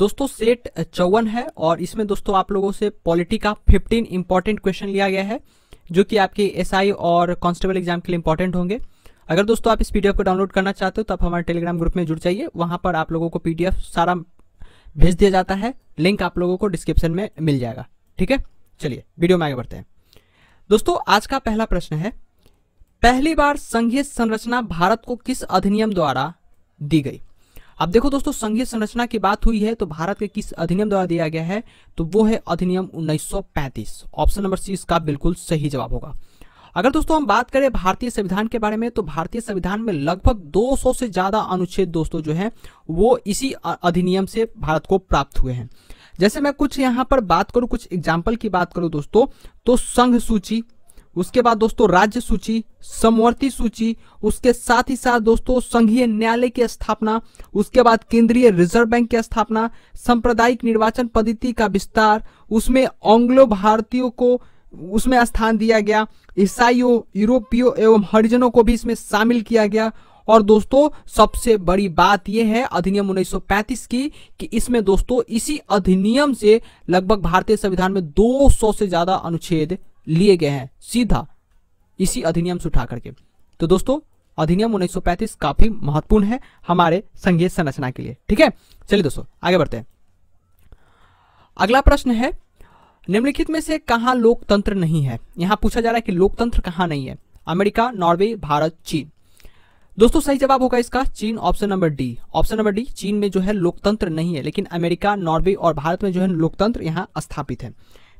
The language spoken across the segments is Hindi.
दोस्तों सेट चौवन है और इसमें दोस्तों आप लोगों से पॉलिटी का 15 इंपॉर्टेंट क्वेश्चन लिया गया है जो कि आपके एसआई और कांस्टेबल एग्जाम के लिए इंपॉर्टेंट होंगे अगर दोस्तों आप इस पीडीएफ को डाउनलोड करना चाहते हो तो आप हमारे टेलीग्राम ग्रुप में जुड़ जाइए वहां पर आप लोगों को पीडीएफ सारा भेज दिया जाता है लिंक आप लोगों को डिस्क्रिप्शन में मिल जाएगा ठीक है चलिए वीडियो में आगे बढ़ते हैं दोस्तों आज का पहला प्रश्न है पहली बार संघीय संरचना भारत को किस अधिनियम द्वारा दी गई अब देखो दोस्तों संघीय संरचना की बात हुई है तो भारत के किस अधिनियम द्वारा दिया गया है तो वो है अधिनियम 1935 ऑप्शन नंबर सी इसका बिल्कुल सही जवाब होगा अगर दोस्तों हम बात करें भारतीय संविधान के बारे में तो भारतीय संविधान में लगभग 200 से ज्यादा अनुच्छेद दोस्तों जो है वो इसी अधिनियम से भारत को प्राप्त हुए हैं जैसे मैं कुछ यहाँ पर बात करूँ कुछ एग्जाम्पल की बात करूँ दोस्तों तो संघ सूची उसके बाद दोस्तों राज्य सूची समवर्ती सूची उसके साथ ही साथ दोस्तों संघीय न्यायालय की स्थापना उसके बाद केंद्रीय रिजर्व बैंक की स्थापना सांप्रदायिक निर्वाचन पद्धति का विस्तार उसमें ऑंग्लो भारतीयों को उसमें स्थान दिया गया ईसाइयों यूरोपियों एवं हरिजनों को भी इसमें शामिल किया गया और दोस्तों सबसे बड़ी बात यह है अधिनियम 1935 की कि इसमें दोस्तों इसी अधिनियम से लगभग भारतीय संविधान में 200 से ज्यादा अनुच्छेद लिए गए हैं सीधा इसी अधिनियम से उठा करके तो दोस्तों अधिनियम 1935 काफी महत्वपूर्ण है हमारे संघीय संरचना के लिए ठीक है चलिए दोस्तों आगे बढ़ते हैं अगला प्रश्न है निम्नलिखित में से कहा लोकतंत्र नहीं है यहां पूछा जा रहा है कि लोकतंत्र कहाँ नहीं है अमेरिका नॉर्वे भारत चीन दोस्तों सही जवाब होगा इसका चीन option number D option number D चीन में जो है लोकतंत्र नहीं है लेकिन अमेरिका नॉर्वे और भारत में जो है लोकतंत्र यहाँ स्थापित है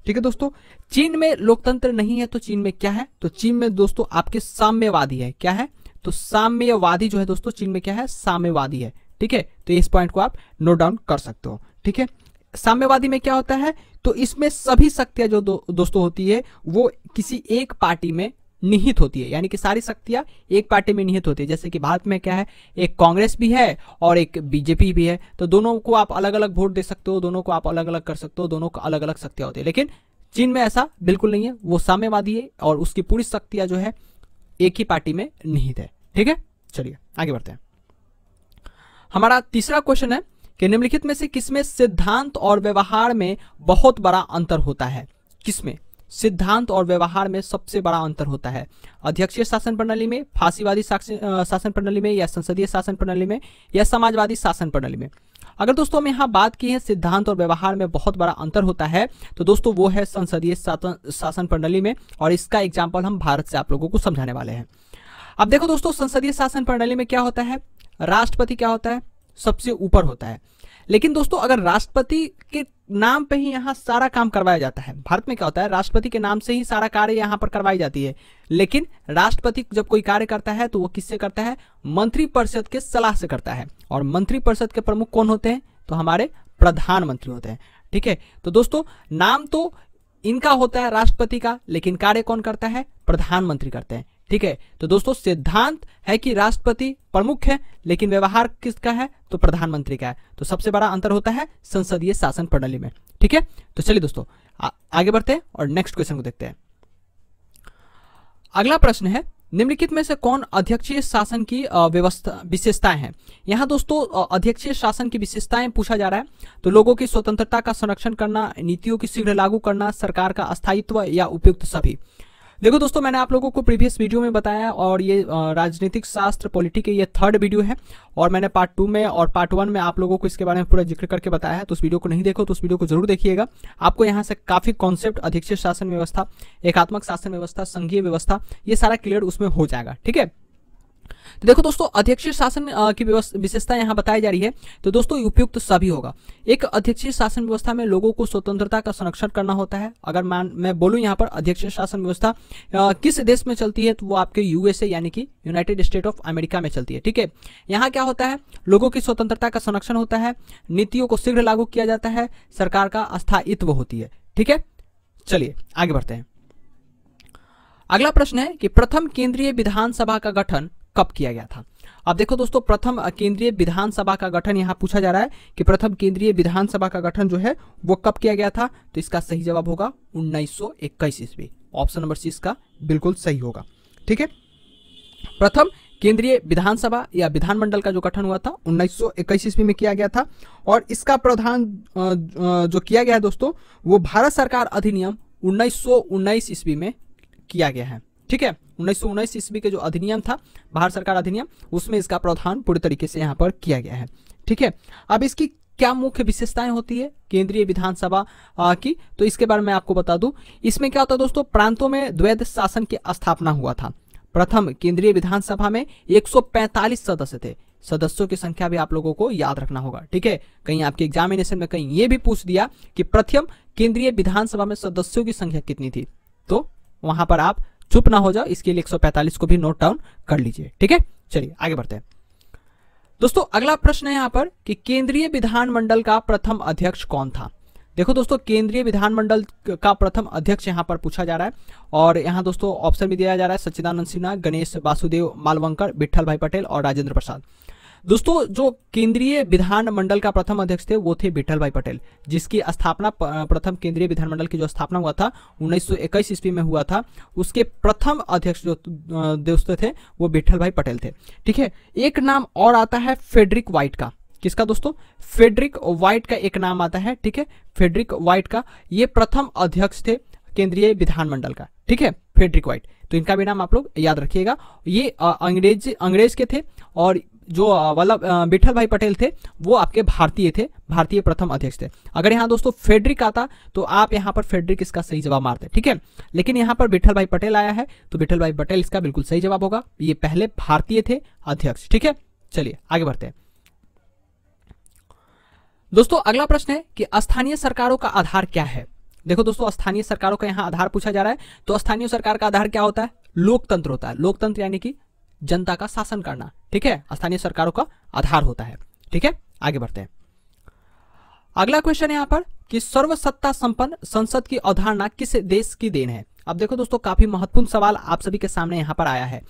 ठीक है दोस्तों चीन में लोकतंत्र नहीं है तो चीन में क्या है तो चीन में दोस्तों आपके साम्यवादी है क्या है तो साम्यवादी जो है दोस्तों चीन में क्या है साम्यवादी है ठीक है तो इस पॉइंट को आप नोट डाउन कर सकते हो ठीक है साम्यवादी में क्या होता है तो इसमें सभी शक्तियां जो दो, दोस्तों होती है वो किसी एक पार्टी में निहित होती है यानी कि सारी शक्तियां एक पार्टी में निहित होती है जैसे कि भारत में क्या है एक कांग्रेस भी है और एक बीजेपी भी है तो दोनों को आप अलग अलग वोट दे सकते हो दोनों को आप अलग अलग कर सकते हो दोनों को अलग अलग शक्तियां होती है लेकिन चीन में ऐसा बिल्कुल नहीं है वो साम्यवादी है और उसकी पूरी शक्तियां जो है एक ही पार्टी में निहित है ठीक है चलिए आगे बढ़ते हैं हमारा तीसरा क्वेश्चन है कि निम्नलिखित में से किसमें सिद्धांत और व्यवहार में बहुत बड़ा अंतर होता है किसमें सिद्धांत और व्यवहार में सबसे बड़ा अंतर होता है अध्यक्षीय शासन प्रणाली में फांसीवादी शासन प्रणाली में या संसदीय शासन प्रणाली में या समाजवादी शासन प्रणाली में अगर दोस्तों हम यहाँ बात की है सिद्धांत और व्यवहार में बहुत बड़ा अंतर होता है तो दोस्तों वो है संसदीय शासन प्रणाली में और इसका एग्जाम्पल हम भारत से आप लोगों को समझाने वाले हैं अब देखो दोस्तों संसदीय शासन प्रणाली में क्या होता है राष्ट्रपति क्या होता है सबसे ऊपर होता है लेकिन दोस्तों अगर राष्ट्रपति के नाम पे ही यहाँ सारा काम करवाया जाता है भारत में क्या होता है राष्ट्रपति के नाम से ही सारा कार्य यहाँ पर करवाई जाती है लेकिन राष्ट्रपति जब कोई कार्य करता है तो वो किससे करता है मंत्रिपरिषद के सलाह से करता है और मंत्रिपरिषद के प्रमुख कौन होते हैं तो हमारे प्रधानमंत्री होते हैं ठीक है तो दोस्तों नाम तो इनका होता है राष्ट्रपति का लेकिन कार्य कौन करता है प्रधानमंत्री करते हैं ठीक है तो दोस्तों सिद्धांत है कि राष्ट्रपति प्रमुख है लेकिन व्यवहार किसका है तो प्रधानमंत्री का है तो सबसे बड़ा अंतर होता है संसदीय शासन प्रणाली में ठीक है तो चलिए दोस्तों आ, आगे बढ़ते हैं और नेक्स्ट क्वेश्चन को देखते हैं अगला प्रश्न है निम्नलिखित में से कौन अध्यक्षीय शासन की व्यवस्था विशेषताएं हैं यहाँ दोस्तों अध्यक्षीय शासन की विशेषताएं पूछा जा रहा है तो लोगों की स्वतंत्रता का संरक्षण करना नीतियों की शीघ्र लागू करना सरकार का स्थायित्व या उपयुक्त सभी देखो दोस्तों मैंने आप लोगों को प्रीवियस वीडियो में बताया और ये राजनीतिक शास्त्र पॉलिटी के ये थर्ड वीडियो है और मैंने पार्ट टू में और पार्ट वन में आप लोगों को इसके बारे में पूरा जिक्र करके बताया है तो उस वीडियो को नहीं देखो तो उस वीडियो को जरूर देखिएगा आपको यहाँ से काफी कॉन्सेप्ट अधीक्षित शासन व्यवस्था एकात्मक शासन व्यवस्था संघीय व्यवस्था ये सारा क्लियर उसमें हो जाएगा ठीक है तो देखो दोस्तों अध्यक्षीय शासन की विशेषता यहाँ बताई जा रही है तो दोस्तों उपयुक्त सभी होगा एक अध्यक्षीय शासन व्यवस्था में लोगों को स्वतंत्रता का संरक्षण करना होता है अगर मैं मैं बोलूँ यहाँ पर अध्यक्षीय शासन व्यवस्था किस देश में चलती है तो वो आपके यूएसए यानी कि यूनाइटेड स्टेट ऑफ अमेरिका में चलती है ठीक है यहाँ क्या होता है लोगों की स्वतंत्रता का संरक्षण होता है नीतियों को शीघ्र लागू किया जाता है सरकार का अस्थायित्व होती है ठीक है चलिए आगे बढ़ते हैं अगला प्रश्न है कि प्रथम केंद्रीय विधानसभा का गठन कब किया गया था अब देखो दोस्तों प्रथम केंद्रीय विधानसभा का गठन यहाँ पूछा जा रहा है कि प्रथम केंद्रीय विधानसभा का गठन जो है वो कब किया गया था तो इसका सही जवाब होगा 1921 ईस्वी ऑप्शन नंबर सी इसका बिल्कुल सही होगा ठीक है प्रथम केंद्रीय विधानसभा या विधानमंडल का जो गठन हुआ था 1921 ईस्वी में किया गया था और इसका प्रावधान जो किया गया है दोस्तों वो भारत सरकार अधिनियम उन्नीस ईस्वी में किया गया है ठीक है उन्नीस ईस्वी के जो अधिनियम था भारत सरकार अधिनियम उसमें इसका प्रावधान पूरी तरीके से यहाँ पर किया गया है ठीक है अब इसकी क्या मुख्य विशेषताएं होती है केंद्रीय विधानसभा की तो इसके बारे में आपको बता दूं इसमें क्या होता है दोस्तों प्रांतों में द्वैध शासन की स्थापना हुआ था प्रथम केंद्रीय विधानसभा में 145 सदस्य थे सदस्यों की संख्या भी आप लोगों को याद रखना होगा ठीक है कहीं आपके एग्जामिनेशन में कहीं ये भी पूछ दिया कि प्रथम केंद्रीय विधानसभा में सदस्यों की संख्या कितनी थी तो वहां पर आप चुप ना हो जाओ इसके लिए 145 को भी नोट डाउन कर लीजिए ठीक है चलिए आगे बढ़ते हैं दोस्तों अगला प्रश्न है यहाँ पर कि केंद्रीय विधानमंडल का प्रथम अध्यक्ष कौन था देखो दोस्तों केंद्रीय विधानमंडल का प्रथम अध्यक्ष यहाँ पर पूछा जा रहा है और यहाँ दोस्तों ऑप्शन भी दिया जा रहा है सच्चिदानंद सिन्हा गणेश वासुदेव मालवंकर विठल भाई पटेल और राजेंद्र प्रसाद दोस्तों जो केंद्रीय विधानमंडल का प्रथम अध्यक्ष थे वो थे विठल भाई पटेल जिसकी स्थापना प्रथम केंद्रीय विधानमंडल की जो स्थापना हुआ था 1921 ईस्वी में हुआ था उसके प्रथम अध्यक्ष जो दोस्तों थे वो विठल भाई पटेल थे ठीक है एक नाम और आता है फेडरिक व्हाइट का किसका दोस्तों फेडरिक व्हाइट का एक नाम आता है ठीक है फेडरिक व्हाइट का ये प्रथम अध्यक्ष थे केंद्रीय विधानमंडल का ठीक है फेडरिक व्हाइट तो इनका भी नाम आप लोग याद रखिएगा ये अंग्रेज अंग्रेज के थे और जो वल्लभ विठल भाई पटेल थे वो आपके भारतीय थे भारतीय प्रथम अध्यक्ष थे अगर यहाँ दोस्तों फेडरिक आता तो आप यहाँ पर फेडरिक इसका सही जवाब मारते ठीक है लेकिन यहाँ पर विठल भाई पटेल आया है तो विठल भाई पटेल इसका बिल्कुल सही जवाब होगा ये पहले भारतीय थे अध्यक्ष ठीक है चलिए आगे बढ़ते हैं दोस्तों अगला प्रश्न है कि स्थानीय सरकारों का आधार क्या है देखो दोस्तों स्थानीय सरकारों का यहाँ आधार पूछा जा रहा है तो स्थानीय सरकार का आधार क्या होता है लोकतंत्र होता है लोकतंत्र यानी कि जनता का शासन करना ठीक है स्थानीय सरकारों का आधार होता है ठीक है आगे बढ़ते हैं अगला क्वेश्चन यहाँ पर कि सर्वसत्ता संपन्न संसद की अवधारणा किस देश की देन है अब देखो दोस्तों काफी महत्वपूर्ण सवाल आप सभी के सामने यहाँ पर आया है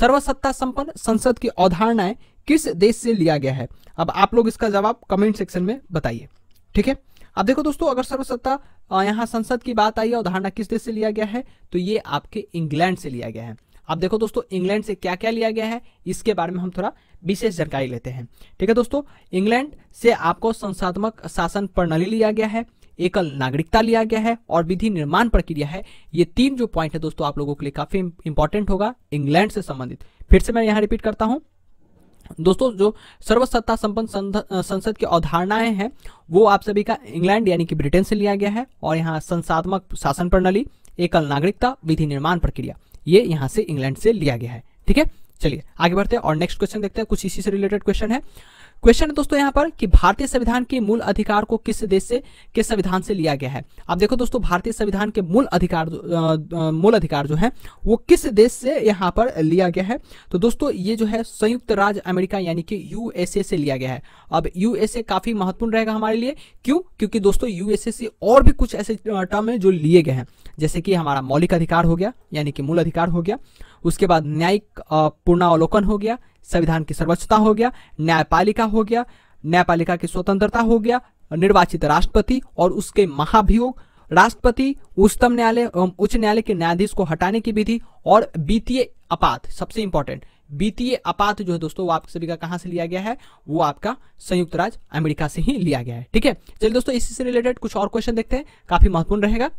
सर्वसत्ता संपन्न संसद की अवधारणाएं किस देश से लिया गया है अब आप लोग इसका जवाब कमेंट सेक्शन में बताइए ठीक है अब देखो दोस्तों अगर सर्वसत्ता यहाँ संसद की बात आई है अवधारणा किस देश से लिया गया है तो ये आपके इंग्लैंड से लिया गया है अब देखो दोस्तों इंग्लैंड से क्या क्या लिया गया है इसके बारे में हम थोड़ा विशेष जानकारी लेते हैं ठीक है दोस्तों इंग्लैंड से आपको संसात्मक शासन प्रणाली लिया गया है एकल नागरिकता लिया गया है और विधि निर्माण प्रक्रिया है ये तीन जो पॉइंट है दोस्तों आप लोगों के लिए काफी इंपॉर्टेंट होगा इंग्लैंड से संबंधित फिर से मैं यहाँ रिपीट करता हूँ दोस्तों जो सर्वसत्ता संपन्न संसद की अवधारणाएं हैं वो आप सभी का इंग्लैंड यानी कि ब्रिटेन से लिया गया है और यहाँ संसात्मक शासन प्रणाली एकल नागरिकता विधि निर्माण प्रक्रिया ये यहाँ से इंग्लैंड से लिया गया है ठीक है चलिए आगे बढ़ते हैं और नेक्स्ट क्वेश्चन देखते हैं कुछ इसी से रिलेटेड क्वेश्चन है क्वेश्चन है दोस्तों यहाँ पर कि भारतीय संविधान के मूल अधिकार को किस देश से किस संविधान से लिया गया है अब देखो दोस्तों भारतीय संविधान के मूल अधिकार मूल अधिकार जो है वो किस देश से यहाँ पर लिया गया है तो दोस्तों ये जो है संयुक्त राज्य अमेरिका यानी कि यूएसए से लिया गया है अब यूएसए काफी महत्वपूर्ण रहेगा हमारे लिए क्यों क्योंकि दोस्तों यूएसए से और भी कुछ ऐसे टर्म है जो लिए गए हैं जैसे कि हमारा मौलिक अधिकार हो गया यानी कि मूल अधिकार हो गया उसके बाद न्यायिक पूर्णावलोकन हो गया संविधान की सर्वोच्चता हो गया न्यायपालिका हो गया न्यायपालिका की स्वतंत्रता हो गया निर्वाचित राष्ट्रपति और उसके महाभियोग राष्ट्रपति उच्चतम न्यायालय एवं उच्च न्यायालय के न्यायाधीश को हटाने की विधि और वित्तीय आपात सबसे इंपॉर्टेंट वित्तीय आपात जो है दोस्तों वो आप सभी का कहां से लिया गया है वो आपका संयुक्त राज्य अमेरिका से ही लिया गया है ठीक है चलिए दोस्तों इसी से रिलेटेड कुछ और क्वेश्चन देखते हैं काफी महत्वपूर्ण रहेगा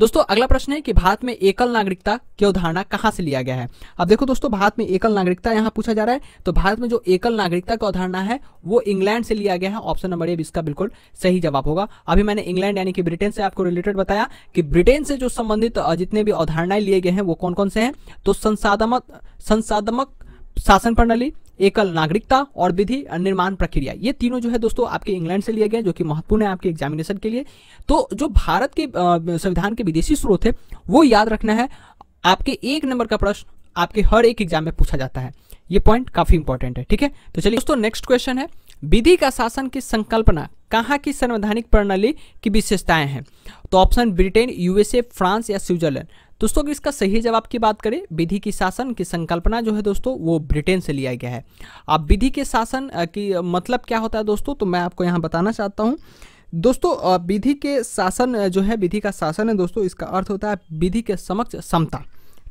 दोस्तों अगला प्रश्न है कि भारत में एकल नागरिकता की अवधारणा कहां से लिया गया है अब देखो दोस्तों भारत में एकल नागरिकता यहां पूछा जा रहा है तो भारत में जो एकल नागरिकता का अवधारणा है वो इंग्लैंड से लिया गया है ऑप्शन नंबर ए इसका बिल्कुल सही जवाब होगा अभी मैंने इंग्लैंड यानी कि ब्रिटेन से आपको रिलेटेड बताया कि ब्रिटेन से जो संबंधित जितने भी अवधारणाएं लिए गए हैं वो कौन कौन से हैं तो संसाधमक संसाधमक शासन प्रणाली एकल नागरिकता और विधि निर्माण प्रक्रिया ये तीनों जो है दोस्तों आपके इंग्लैंड से लिए गए जो कि महत्वपूर्ण है आपके एग्जामिनेशन के लिए तो जो भारत के संविधान के विदेशी स्रोत है वो याद रखना है आपके एक नंबर का प्रश्न आपके हर एक एग्जाम में पूछा जाता है ये पॉइंट काफी इंपॉर्टेंट है ठीक है तो चलिए दोस्तों नेक्स्ट क्वेश्चन है विधि का शासन की संकल्पना कहाँ की संवैधानिक प्रणाली की विशेषताएं हैं तो ऑप्शन ब्रिटेन यूएसए फ्रांस या स्विट्जरलैंड दोस्तों अगर इसका सही जवाब की बात करें विधि की शासन की संकल्पना जो है दोस्तों वो ब्रिटेन से लिया गया है अब विधि के शासन की मतलब क्या होता है दोस्तों तो मैं आपको यहाँ बताना चाहता हूँ दोस्तों विधि के शासन जो है विधि का शासन है दोस्तों इसका अर्थ होता है विधि के समक्ष समता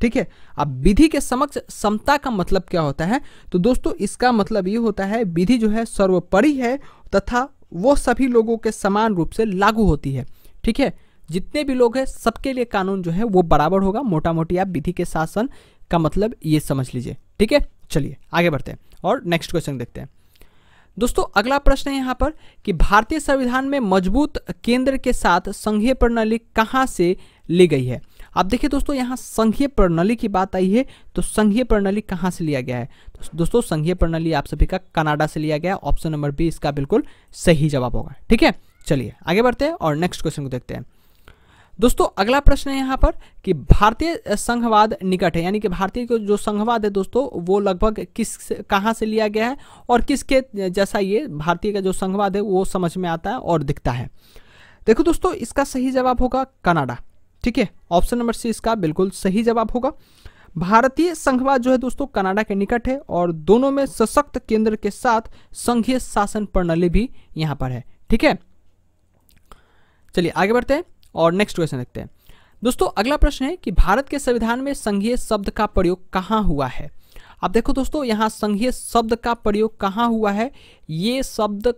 ठीक है अब विधि के समक्ष समता का मतलब क्या होता है तो दोस्तों इसका मतलब ये होता है विधि जो है सर्वोपरि है तथा वो सभी लोगों के समान रूप से लागू होती है ठीक है जितने भी लोग हैं सबके लिए कानून जो है वो बराबर होगा मोटा मोटी आप विधि के शासन का मतलब ये समझ लीजिए ठीक है चलिए आगे बढ़ते हैं और नेक्स्ट क्वेश्चन देखते हैं दोस्तों अगला प्रश्न है यहाँ पर कि भारतीय संविधान में मजबूत केंद्र के साथ संघीय प्रणाली कहाँ से ली गई है आप देखिए दोस्तों यहाँ संघीय प्रणाली की बात आई है तो संघीय प्रणाली कहाँ से लिया गया है तो दोस्तों संघीय प्रणाली आप सभी का कनाडा से लिया गया ऑप्शन नंबर बी इसका बिल्कुल सही जवाब होगा ठीक है चलिए आगे बढ़ते हैं और नेक्स्ट क्वेश्चन को देखते हैं दोस्तों अगला प्रश्न है यहाँ पर कि भारतीय संघवाद निकट है यानी कि भारतीय जो संघवाद है दोस्तों वो लगभग किस कहाँ से लिया गया है और किसके जैसा ये भारतीय का जो संघवाद है वो समझ में आता है और दिखता है देखो दोस्तों इसका सही जवाब होगा कनाडा ठीक है ऑप्शन नंबर सी इसका बिल्कुल सही जवाब होगा भारतीय संघवाद जो है दोस्तों कनाडा के निकट है और दोनों में सशक्त केंद्र के साथ संघीय शासन प्रणाली भी यहाँ पर है ठीक है चलिए आगे बढ़ते हैं और नेक्स्ट क्वेश्चन देखते हैं दोस्तों अगला प्रश्न है कि भारत के संविधान में संघीय शब्द का प्रयोग कहाँ हुआ है अब देखो दोस्तों यहाँ संघीय शब्द का प्रयोग कहाँ हुआ है ये शब्द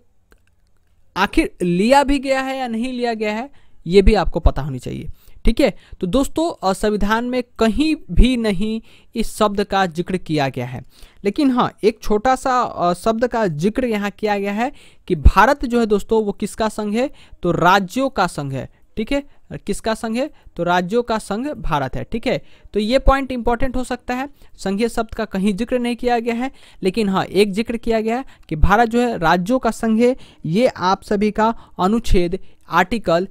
आखिर लिया भी गया है या नहीं लिया गया है ये भी आपको पता होनी चाहिए ठीक है तो दोस्तों संविधान में कहीं भी नहीं इस शब्द का जिक्र किया गया है लेकिन हाँ एक छोटा सा शब्द का जिक्र यहाँ किया गया है कि भारत जो है दोस्तों वो किसका संघ है तो राज्यों का संघ है ठीक है किसका संघ है तो राज्यों का संघ भारत है ठीक है तो ये पॉइंट इंपॉर्टेंट हो सकता है संघीय शब्द का कहीं जिक्र नहीं किया गया है लेकिन हाँ एक जिक्र किया गया है कि भारत जो है राज्यों का संघ है ये आप सभी का अनुच्छेद आर्टिकल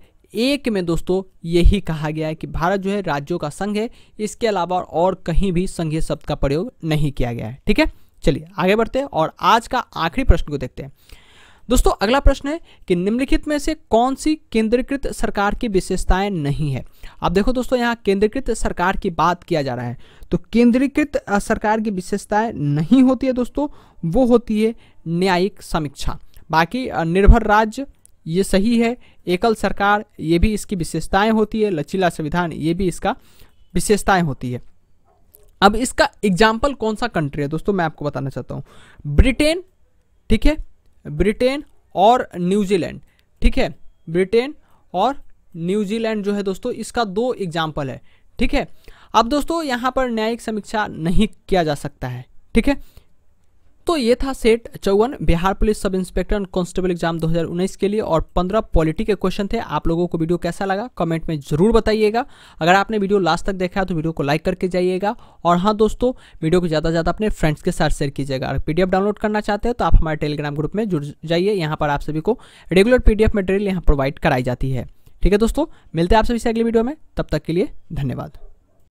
एक में दोस्तों यही कहा गया है कि भारत जो है राज्यों का संघ है इसके अलावा और कहीं भी संघीय शब्द का प्रयोग नहीं किया गया है ठीक है चलिए आगे बढ़ते हैं और आज का आखिरी प्रश्न को देखते हैं दोस्तों अगला प्रश्न है कि निम्नलिखित में से कौन सी केंद्रीकृत सरकार की विशेषताएं नहीं है अब देखो दोस्तों यहाँ केंद्रीकृत सरकार की बात किया जा रहा है तो केंद्रीकृत सरकार की विशेषताएं नहीं होती है दोस्तों वो होती है न्यायिक समीक्षा बाकी निर्भर राज्य ये सही है एकल सरकार ये भी इसकी विशेषताएं होती है लचीला संविधान ये भी इसका विशेषताएं होती है अब इसका एग्जाम्पल कौन सा कंट्री है दोस्तों मैं आपको बताना चाहता हूँ ब्रिटेन ठीक है ब्रिटेन और न्यूजीलैंड ठीक है ब्रिटेन और न्यूजीलैंड जो है दोस्तों इसका दो एग्जाम्पल है ठीक है अब दोस्तों यहाँ पर न्यायिक समीक्षा नहीं किया जा सकता है ठीक है तो ये था सेट चौवन Bihar police sub inspector and constable exam 2019 के लिए और 15 पॉलिटी के क्वेश्चन थे आप लोगों को वीडियो कैसा लगा कमेंट में जरूर बताइएगा अगर आपने वीडियो लास्ट तक देखा है तो वीडियो को लाइक करके जाइएगा और हाँ दोस्तों वीडियो को ज़्यादा से ज़्यादा अपने फ्रेंड्स के साथ शेयर कीजिएगा अगर पी डाउनलोड करना चाहते हैं तो आप हमारे टेलीग्राम ग्रुप में जुड़ जाइए यहाँ पर आप सभी को रेगुलर पी मटेरियल यहाँ प्रोवाइड कराई जाती है ठीक है दोस्तों मिलते हैं आप सभी से अगले वीडियो में तब तक के लिए धन्यवाद